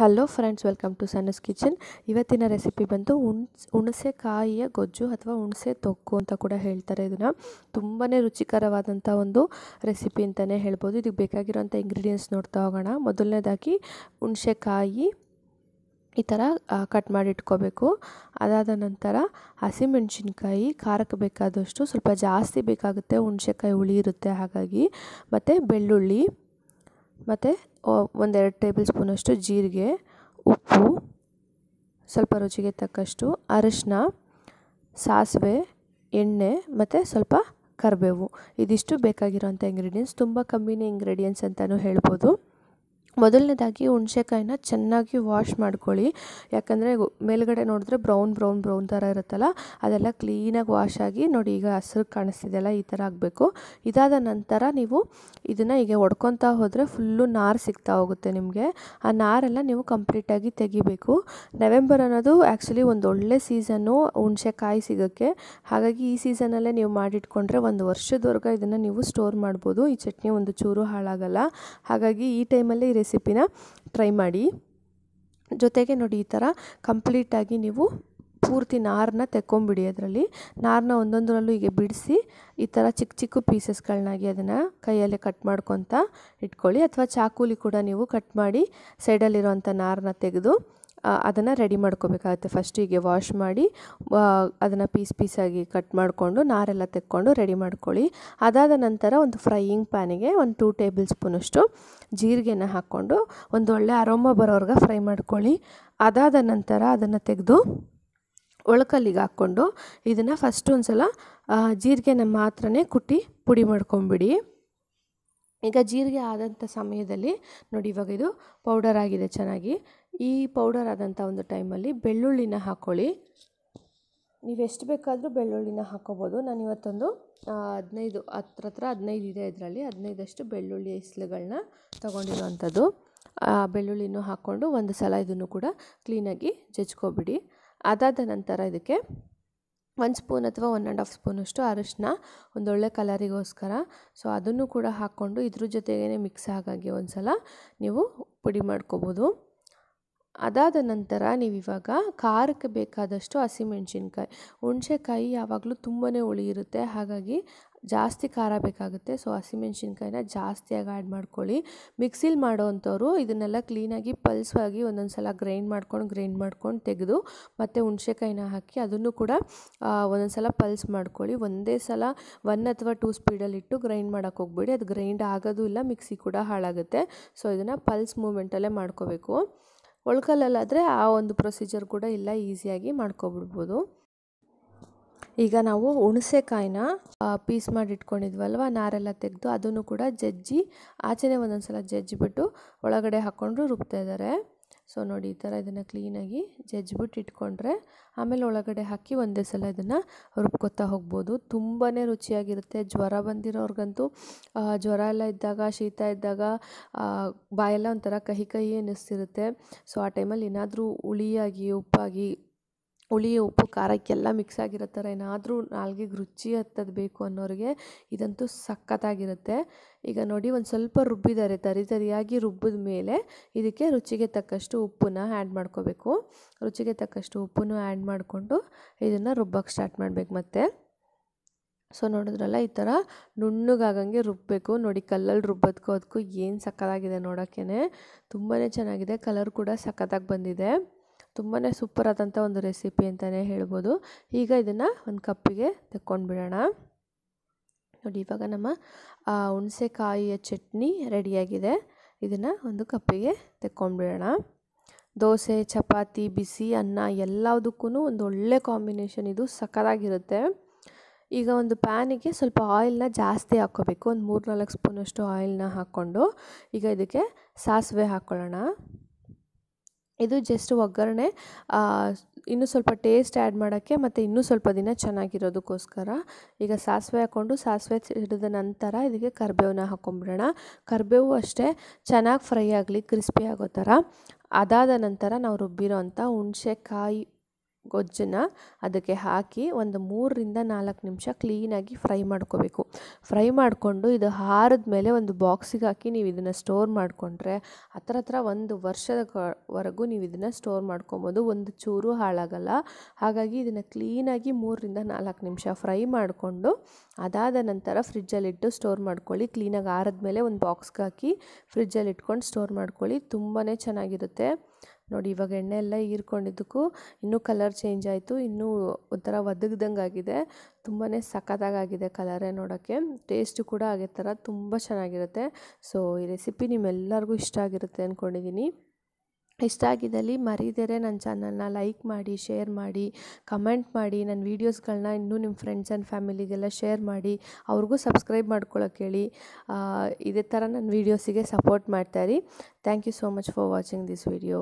hello friends welcome to ಸನ್ನಸ್ kitchen ಇವತ್ತಿನ recipe ಬಂದು ಹುಣಸೆ ಹುಣಸೆಕಾಯಿಯ ಗೊಜ್ಜು ಅಥವಾ ಹುಣಸೆ ತೊಕ್ಕು ಅಂತ ಕೂಡ ಹೇಳ್ತಾರೆ ಇದನ್ನು ತುಂಬಾ ರುಚಿಕರವಾದಂಥ ಒಂದು ರೆಸಿಪಿ ಅಂತಲೇ ಹೇಳ್ಬೋದು ಇದಕ್ಕೆ ಬೇಕಾಗಿರುವಂಥ ಇಂಗ್ರೀಡಿಯೆಂಟ್ಸ್ ನೋಡ್ತಾ ಹೋಗೋಣ ಮೊದಲನೇದಾಗಿ ಹುಣಸೆಕಾಯಿ ಈ ಥರ ಕಟ್ ಮಾಡಿಟ್ಕೋಬೇಕು ಅದಾದ ನಂತರ ಹಸಿಮೆಣಸಿನ್ಕಾಯಿ ಖಾರಕ್ಕೆ ಬೇಕಾದಷ್ಟು ಸ್ವಲ್ಪ ಜಾಸ್ತಿ ಬೇಕಾಗುತ್ತೆ ಹುಣಸೆಕಾಯಿ ಹುಳಿ ಇರುತ್ತೆ ಹಾಗಾಗಿ ಮತ್ತು ಬೆಳ್ಳುಳ್ಳಿ ಮತ್ತು ಒಂದೆರಡು ಟೇಬಲ್ ಸ್ಪೂನಷ್ಟು ಜೀರಿಗೆ ಉಪ್ಪು ಸ್ವಲ್ಪ ರುಚಿಗೆ ತಕ್ಕಷ್ಟು ಅರಶಿನ ಸಾಸಿವೆ ಎಣ್ಣೆ ಮತ್ತು ಸ್ವಲ್ಪ ಕರಿಬೇವು ಇದಿಷ್ಟು ಬೇಕಾಗಿರೋಂಥ ಇಂಗ್ರೀಡಿಯೆಂಟ್ಸ್ ತುಂಬ ಕಮ್ಮಿನೇ ಇಂಗ್ರೀಡಿಯೆಂಟ್ಸ್ ಅಂತಲೂ ಹೇಳ್ಬೋದು ಮೊದಲನೇದಾಗಿ ಹುಣ್ಸೆಕಾಯಿನ ಚೆನ್ನಾಗಿ ವಾಶ್ ಮಾಡ್ಕೊಳ್ಳಿ ಯಾಕಂದರೆ ಮೇಲುಗಡೆ ನೋಡಿದ್ರೆ ಬ್ರೌನ್ ಬ್ರೌನ್ ಬ್ರೌನ್ ಥರ ಇರುತ್ತಲ್ಲ ಅದೆಲ್ಲ ಕ್ಲೀನಾಗಿ ವಾಶ್ ಆಗಿ ನೋಡಿ ಈಗ ಹಸಿರು ಕಾಣಿಸ್ತಿದೆಯಲ್ಲ ಈ ಥರ ಆಗಬೇಕು ಇದಾದ ನಂತರ ನೀವು ಇದನ್ನು ಹೀಗೆ ಹೊಡ್ಕೊತಾ ಹೋದರೆ ಫುಲ್ಲು ನಾರು ಸಿಗ್ತಾ ಹೋಗುತ್ತೆ ನಿಮಗೆ ಆ ನಾರೆಲ್ಲ ನೀವು ಕಂಪ್ಲೀಟಾಗಿ ತೆಗಿಬೇಕು ನವೆಂಬರ್ ಅನ್ನೋದು ಆ್ಯಕ್ಚುಲಿ ಒಂದು ಒಳ್ಳೆ ಸೀಸನ್ನು ಹುಣ್ಸೆಕಾಯಿ ಸಿಗೋಕ್ಕೆ ಹಾಗಾಗಿ ಈ ಸೀಸನಲ್ಲೇ ನೀವು ಮಾಡಿಟ್ಕೊಂಡ್ರೆ ಒಂದು ವರ್ಷದವರೆಗೂ ಇದನ್ನು ನೀವು ಸ್ಟೋರ್ ಮಾಡ್ಬೋದು ಈ ಚಟ್ನಿ ಒಂದು ಚೂರು ಹಾಳಾಗಲ್ಲ ಹಾಗಾಗಿ ಈ ಟೈಮಲ್ಲಿ ರೆಸಿಪಿನ ಟ್ರೈ ಮಾಡಿ ಜೊತೆಗೆ ನೋಡಿ ಈ ಥರ ಕಂಪ್ಲೀಟಾಗಿ ನೀವು ಪೂರ್ತಿ ನಾರನ್ನ ತೆಕ್ಕೊಂಬಿಡಿ ಅದರಲ್ಲಿ ನಾರನ್ನ ಒಂದೊಂದರಲ್ಲೂ ಹೀಗೆ ಬಿಡಿಸಿ ಈ ಥರ ಚಿಕ್ಕ ಚಿಕ್ಕ ಪೀಸಸ್ಗಳನ್ನಾಗಿ ಅದನ್ನು ಕೈಯಲ್ಲೇ ಕಟ್ ಮಾಡ್ಕೊತ ಇಟ್ಕೊಳ್ಳಿ ಅಥವಾ ಚಾಕೂಲಿ ಕೂಡ ನೀವು ಕಟ್ ಮಾಡಿ ಸೈಡಲ್ಲಿರುವಂಥ ನಾರನ್ನ ತೆಗೆದು ಅದನ್ನು ರೆಡಿ ಮಾಡ್ಕೋಬೇಕಾಗುತ್ತೆ ಫಸ್ಟಿಗೆ ವಾಶ್ ಮಾಡಿ ಅದನ್ನು ಪೀಸ್ ಪೀಸಾಗಿ ಕಟ್ ಮಾಡಿಕೊಂಡು ನಾರೆಲ್ಲ ತೆಕ್ಕೊಂಡು ರೆಡಿ ಮಾಡ್ಕೊಳ್ಳಿ ಅದಾದ ನಂತರ ಒಂದು ಫ್ರೈಯಿಂಗ್ ಪ್ಯಾನಿಗೆ ಒಂದು ಟೂ ಟೇಬಲ್ ಸ್ಪೂನಷ್ಟು ಜೀರಿಗೆನ ಹಾಕ್ಕೊಂಡು ಒಂದು ಒಳ್ಳೆ ಅರೋಮ ಬರೋರ್ಗೆ ಫ್ರೈ ಮಾಡ್ಕೊಳ್ಳಿ ಅದಾದ ನಂತರ ಅದನ್ನು ತೆಗೆದು ಒಳಕಲ್ಲಿಗೆ ಹಾಕ್ಕೊಂಡು ಇದನ್ನು ಫಸ್ಟ್ ಒಂದು ಸಲ ಜೀರಿಗೆನ ಮಾತ್ರನೇ ಕುಟ್ಟಿ ಪುಡಿ ಮಾಡ್ಕೊಂಬಿಡಿ ಈಗ ಜೀರಿಗೆ ಆದಂಥ ಸಮಯದಲ್ಲಿ ನೋಡಿ ಇವಾಗ ಇದು ಪೌಡರ್ ಆಗಿದೆ ಚೆನ್ನಾಗಿ ಈ ಪೌಡರ್ ಆದಂಥ ಒಂದು ಟೈಮಲ್ಲಿ ಬೆಳ್ಳುಳ್ಳಿನ ಹಾಕ್ಕೊಳ್ಳಿ ನೀವು ಎಷ್ಟು ಬೇಕಾದರೂ ಬೆಳ್ಳುಳ್ಳಿನ ಹಾಕೋಬೋದು ನಾನು ಇವತ್ತೊಂದು ಹದಿನೈದು ಹತ್ರ ಹತ್ರ ಹದಿನೈದು ಇದೆ ಇದರಲ್ಲಿ ಹದಿನೈದಷ್ಟು ಬೆಳ್ಳುಳ್ಳಿ ಇಸ್ಲುಗಳನ್ನ ಆ ಬೆಳ್ಳುಳ್ಳಿನೂ ಹಾಕ್ಕೊಂಡು ಒಂದು ಸಲ ಇದನ್ನು ಕೂಡ ಕ್ಲೀನಾಗಿ ಜಜ್ಕೋಬಿಡಿ ಅದಾದ ನಂತರ ಇದಕ್ಕೆ ಒಂದು ಸ್ಪೂನ್ ಅಥವಾ ಒನ್ ಆ್ಯಂಡ್ ಹಾಫ್ ಸ್ಪೂನಷ್ಟು ಅರಿಶಿನ ಒಂದೊಳ್ಳೆ ಕಲರಿಗೋಸ್ಕರ ಸೊ ಅದನ್ನು ಕೂಡ ಹಾಕ್ಕೊಂಡು ಇದ್ರ ಜೊತೆಗೇ ಮಿಕ್ಸ್ ಆಗಾಗಿ ಒಂದು ಸಲ ನೀವು ಪುಡಿ ಮಾಡ್ಕೋಬೋದು ಅದಾದ ನಂತರ ನೀವಿವಾಗ ಖಾರಕ್ಕೆ ಬೇಕಾದಷ್ಟು ಹಸಿಮೆಣ್ಸಿನ್ಕಾಯಿ ಹುಣಸೆಕಾಯಿ ಯಾವಾಗಲೂ ತುಂಬಾ ಹುಳಿ ಇರುತ್ತೆ ಹಾಗಾಗಿ ಜಾಸ್ತಿ ಖಾರ ಬೇಕಾಗುತ್ತೆ ಸೊ ಹಸಿಮೆಣ್ಸಿನ್ಕಾಯಿನ ಜಾಸ್ತಿಯಾಗಿ ಆ್ಯಡ್ ಮಾಡ್ಕೊಳ್ಳಿ ಮಿಕ್ಸಿಲಿ ಮಾಡೋವಂಥವ್ರು ಇದನ್ನೆಲ್ಲ ಕ್ಲೀನಾಗಿ ಪಲ್ಸ್ವಾಗಿ ಒಂದೊಂದು ಸಲ ಗ್ರೈಂಡ್ ಮಾಡ್ಕೊಂಡು ಗ್ರೈಂಡ್ ಮಾಡ್ಕೊಂಡು ತೆಗೆದು ಮತ್ತು ಹುಣ್ಸೆಕಾಯಿನ ಹಾಕಿ ಅದನ್ನು ಕೂಡ ಒಂದೊಂದು ಸಲ ಪಲ್ಸ್ ಮಾಡ್ಕೊಳ್ಳಿ ಒಂದೇ ಸಲ ಒನ್ ಅಥವಾ ಟೂ ಸ್ಪೀಡಲ್ಲಿಟ್ಟು ಗ್ರೈಂಡ್ ಮಾಡೋಕ್ಕೆ ಹೋಗ್ಬೇಡಿ ಅದು ಗ್ರೈಂಡ್ ಆಗೋದು ಇಲ್ಲ ಮಿಕ್ಸಿ ಕೂಡ ಹಾಳಾಗುತ್ತೆ ಸೊ ಇದನ್ನು ಪಲ್ಸ್ ಮೂಮೆಂಟಲ್ಲೇ ಮಾಡ್ಕೋಬೇಕು ಒಳ್ಕಲ್ಲಲ್ಲಾದರೆ ಆ ಒಂದು ಪ್ರೊಸೀಜರ್ ಕೂಡ ಇಲ್ಲ ಈಸಿಯಾಗಿ ಮಾಡ್ಕೊಬಿಡ್ಬೋದು ಈಗ ನಾವು ಹುಣಸೆಕಾಯಿನ ಪೀಸ್ ಮಾಡಿ ಇಟ್ಕೊಂಡಿದ್ವಲ್ವ ನಾರೆಲ್ಲ ತೆಗೆದು ಅದನ್ನು ಕೂಡ ಜಜ್ಜಿ ಆಚೆನೇ ಒಂದೊಂದು ಸಲ ಜಜ್ಜಿಬಿಟ್ಟು ಒಳಗಡೆ ಹಾಕ್ಕೊಂಡು ರುಬ್ತಾ ಇದ್ದಾರೆ ಸೊ ನೋಡಿ ಈ ಥರ ಇದನ್ನು ಕ್ಲೀನಾಗಿ ಜಜ್ಜಿಬಿಟ್ಟು ಇಟ್ಕೊಂಡ್ರೆ ಆಮೇಲೆ ಒಳಗಡೆ ಹಾಕಿ ಒಂದೇ ಸಲ ಇದನ್ನು ರುಬ್ಕೊತಾ ಹೋಗ್ಬೋದು ತುಂಬಾ ರುಚಿಯಾಗಿರುತ್ತೆ ಜ್ವರ ಬಂದಿರೋರಿಗಂತೂ ಜ್ವರ ಎಲ್ಲ ಇದ್ದಾಗ ಶೀತ ಇದ್ದಾಗ ಬಾಯೆಲ್ಲ ಒಂಥರ ಕಹಿ ಕಹಿ ಅನ್ನಿಸ್ತಿರುತ್ತೆ ಸೊ ಆ ಟೈಮಲ್ಲಿ ಏನಾದರೂ ಹುಳಿಯಾಗಿ ಉಪ್ಪಾಗಿ ಹುಳಿ ಉಪ್ಪು ಖಾರಕ್ಕೆಲ್ಲ ಮಿಕ್ಸ್ ಆಗಿರೋ ಥರ ಏನಾದರೂ ನಾಲ್ಗೆಗೆ ರುಚಿ ಹತ್ತದ ಬೇಕು ಅನ್ನೋರಿಗೆ ಇದಂತೂ ಸಖತ್ತಾಗಿರುತ್ತೆ ಈಗ ನೋಡಿ ಒಂದು ಸ್ವಲ್ಪ ರುಬ್ಬಿದ್ದಾರೆ ತರಿ ತರಿಯಾಗಿ ರುಬ್ಬಿದ ಮೇಲೆ ಇದಕ್ಕೆ ರುಚಿಗೆ ತಕ್ಕಷ್ಟು ಉಪ್ಪನ್ನ ಆ್ಯಡ್ ಮಾಡ್ಕೋಬೇಕು ರುಚಿಗೆ ತಕ್ಕಷ್ಟು ಉಪ್ಪನ್ನು ಆ್ಯಡ್ ಮಾಡಿಕೊಂಡು ಇದನ್ನು ರುಬ್ಬಕ್ಕೆ ಸ್ಟಾರ್ಟ್ ಮಾಡಬೇಕು ಮತ್ತೆ ಸೊ ನೋಡಿದ್ರಲ್ಲ ಈ ಥರ ನುಣ್ಣಗಾಗಂಗೆ ರುಬ್ಬಬೇಕು ನೋಡಿ ಕಲ್ಲಲ್ಲಿ ರುಬ್ಬೋದಕ್ಕೂ ಅದಕ್ಕೂ ಏನು ಸಕ್ಕತ್ತಾಗಿದೆ ನೋಡೋಕ್ಕೇ ತುಂಬಾ ಚೆನ್ನಾಗಿದೆ ಕಲರ್ ಕೂಡ ಸಖತ್ತಾಗಿ ಬಂದಿದೆ ತುಂಬಾ ಸೂಪರ್ ಆದಂಥ ಒಂದು ರೆಸಿಪಿ ಅಂತಲೇ ಹೇಳ್ಬೋದು ಈಗ ಇದನ್ನು ಒಂದು ಕಪ್ಪಿಗೆ ಬಿಡೋಣ ನೋಡಿ ಇವಾಗ ನಮ್ಮ ಹುಣಸೆಕಾಯಿಯ ಚಟ್ನಿ ರೆಡಿಯಾಗಿದೆ ಇದನ್ನು ಒಂದು ಕಪ್ಪಿಗೆ ಬಿಡೋಣ ದೋಸೆ ಚಪಾತಿ ಬಿಸಿ ಅನ್ನ ಎಲ್ಲದಕ್ಕೂ ಒಂದು ಒಳ್ಳೆ ಕಾಂಬಿನೇಷನ್ ಇದು ಸಖತ್ತಾಗಿರುತ್ತೆ ಈಗ ಒಂದು ಪ್ಯಾನಿಗೆ ಸ್ವಲ್ಪ ಆಯಿಲ್ನ ಜಾಸ್ತಿ ಹಾಕ್ಕೋಬೇಕು ಒಂದು ಮೂರು ನಾಲ್ಕು ಸ್ಪೂನಷ್ಟು ಆಯಿಲ್ನ ಹಾಕ್ಕೊಂಡು ಈಗ ಇದಕ್ಕೆ ಸಾಸಿವೆ ಹಾಕ್ಕೊಳ್ಳೋಣ ಇದು ಜಸ್ಟ್ ಒಗ್ಗರಣೆ ಇನ್ನೂ ಸ್ವಲ್ಪ ಟೇಸ್ಟ್ ಆ್ಯಡ್ ಮಾಡೋಕ್ಕೆ ಮತ್ತು ಇನ್ನೂ ಸ್ವಲ್ಪ ದಿನ ಚೆನ್ನಾಗಿರೋದಕ್ಕೋಸ್ಕರ ಈಗ ಸಾಸಿವೆ ಹಾಕ್ಕೊಂಡು ಸಾಸಿವೆ ಹಿಡಿದ ನಂತರ ಇದಕ್ಕೆ ಕರಿಬೇವನ್ನ ಹಾಕ್ಕೊಂಬಿಡೋಣ ಕರಿಬೇವು ಅಷ್ಟೇ ಚೆನ್ನಾಗಿ ಫ್ರೈ ಆಗಲಿ ಕ್ರಿಸ್ಪಿ ಆಗೋ ಥರ ಅದಾದ ನಂತರ ನಾವು ರುಬ್ಬಿರೋ ಅಂಥ ಹುಣ್ಸೆಕಾಯಿ ಗೊಜ್ಜನ್ನು ಅದಕ್ಕೆ ಹಾಕಿ ಒಂದು ಮೂರರಿಂದ ನಾಲ್ಕು ನಿಮಿಷ ಕ್ಲೀನಾಗಿ ಫ್ರೈ ಮಾಡ್ಕೋಬೇಕು ಫ್ರೈ ಮಾಡಿಕೊಂಡು ಇದು ಹಾರದ ಮೇಲೆ ಒಂದು ಬಾಕ್ಸಿಗೆ ಹಾಕಿ ನೀವು ಇದನ್ನು ಸ್ಟೋರ್ ಮಾಡಿಕೊಂಡ್ರೆ ಹತ್ರ ಹತ್ರ ಒಂದು ವರ್ಷದ ವರೆಗೂ ನೀವು ಇದನ್ನು ಸ್ಟೋರ್ ಮಾಡ್ಕೊಬೋದು ಒಂದು ಚೂರು ಹಾಳಾಗಲ್ಲ ಹಾಗಾಗಿ ಇದನ್ನು ಕ್ಲೀನಾಗಿ ಮೂರರಿಂದ ನಾಲ್ಕು ನಿಮಿಷ ಫ್ರೈ ಮಾಡಿಕೊಂಡು ಅದಾದ ನಂತರ ಫ್ರಿಜ್ಜಲ್ಲಿಟ್ಟು ಸ್ಟೋರ್ ಮಾಡ್ಕೊಳ್ಳಿ ಕ್ಲೀನಾಗಿ ಆರಿದ ಮೇಲೆ ಒಂದು ಬಾಕ್ಸ್ಗೆ ಹಾಕಿ ಫ್ರಿಜ್ಜಲ್ಲಿ ಇಟ್ಕೊಂಡು ಸ್ಟೋರ್ ಮಾಡ್ಕೊಳ್ಳಿ ತುಂಬಾ ಚೆನ್ನಾಗಿರುತ್ತೆ ನೋಡಿ ಇವಾಗ ಎಣ್ಣೆ ಎಲ್ಲ ಹೀರ್ಕೊಂಡಿದ್ದಕ್ಕೂ ಇನ್ನೂ ಕಲರ್ ಚೇಂಜ್ ಆಯಿತು ಇನ್ನೂ ಒಂಥರ ಒದಗ್ದಂಗೆ ಆಗಿದೆ ತುಂಬಾ ಸಖತ್ತಾಗಾಗಿದೆ ಕಲರೇ ನೋಡೋಕ್ಕೆ ಟೇಸ್ಟು ಕೂಡ ಹಾಗೆ ಥರ ತುಂಬ ಚೆನ್ನಾಗಿರುತ್ತೆ ಸೊ ಈ ರೆಸಿಪಿ ನಿಮ್ಮೆಲ್ಲರಿಗೂ ಇಷ್ಟ ಆಗಿರುತ್ತೆ ಅಂದ್ಕೊಂಡಿದ್ದೀನಿ ಇಷ್ಟ ಆಗಿದ್ದಲ್ಲಿ ಮರೀದೆಯೇ ನನ್ನ ಚಾನಲ್ನ ಲೈಕ್ ಮಾಡಿ ಶೇರ್ ಮಾಡಿ ಕಮೆಂಟ್ ಮಾಡಿ ನನ್ನ ವೀಡಿಯೋಸ್ಗಳನ್ನ ಇನ್ನೂ ನಿಮ್ಮ ಫ್ರೆಂಡ್ಸ್ ಆ್ಯಂಡ್ ಫ್ಯಾಮಿಲಿಗೆಲ್ಲ ಶೇರ್ ಮಾಡಿ ಅವ್ರಿಗೂ ಸಬ್ಸ್ಕ್ರೈಬ್ ಮಾಡ್ಕೊಳಕ್ಕೆ ಹೇಳಿ ಇದೇ ಥರ ನನ್ನ ವೀಡಿಯೋಸಿಗೆ ಸಪೋರ್ಟ್ ಮಾಡ್ತಾಯಿರಿ thank you so much for watching this video